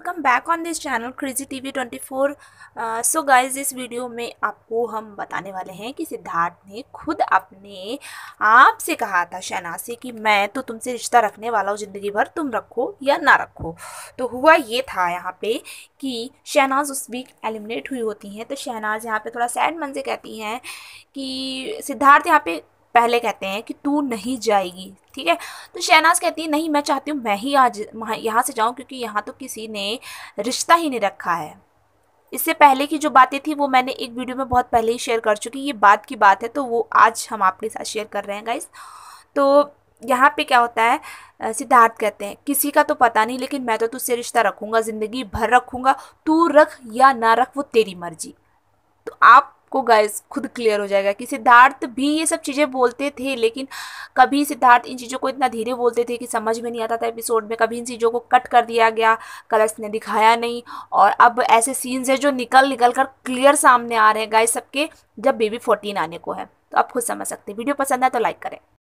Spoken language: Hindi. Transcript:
welcome back on this channel crazy twenty four so guys इस वीडियो में आपको हम बताने वाले हैं कि सिद्धार्थ ने खुद अपने आप से कहा था शहनाज से कि मैं तो तुमसे रिश्ता रखने वाला हूँ ज़िंदगी भर तुम रखो या ना रखो तो हुआ ये था यहाँ पे कि शहनाज उस वीक एलिमिनेट हुई होती हैं तो शहनाज यहाँ पे थोड़ा सैड मन से कहती हैं कि सिद्धार्थ यहाँ पे पहले कहते हैं कि तू नहीं जाएगी ठीक है तो शहनाज कहती है नहीं मैं चाहती हूँ मैं ही आज यहाँ से जाऊँ क्योंकि यहाँ तो किसी ने रिश्ता ही नहीं रखा है इससे पहले की जो बातें थी वो मैंने एक वीडियो में बहुत पहले ही शेयर कर चुकी ये बात की बात है तो वो आज हम आपके साथ शेयर कर रहे हैं गाइस तो यहाँ पे क्या होता है सिद्धार्थ कहते हैं किसी का तो पता नहीं लेकिन मैं तो तुझसे रिश्ता रखूँगा ज़िंदगी भर रखूँगा तू रख या ना रख वो तेरी मर्जी तो आप आपको गाइस खुद क्लियर हो जाएगा कि सिद्धार्थ भी ये सब चीज़ें बोलते थे लेकिन कभी सिद्धार्थ इन चीज़ों को इतना धीरे बोलते थे कि समझ में नहीं आता था एपिसोड में कभी इन चीज़ों को कट कर दिया गया कलर्स ने दिखाया नहीं और अब ऐसे सीन्स हैं जो निकल निकल कर क्लियर सामने आ रहे हैं गाइस सबके जब बेबी फोर्टीन आने को है तो आप खुद समझ सकते हैं वीडियो पसंद है तो लाइक करें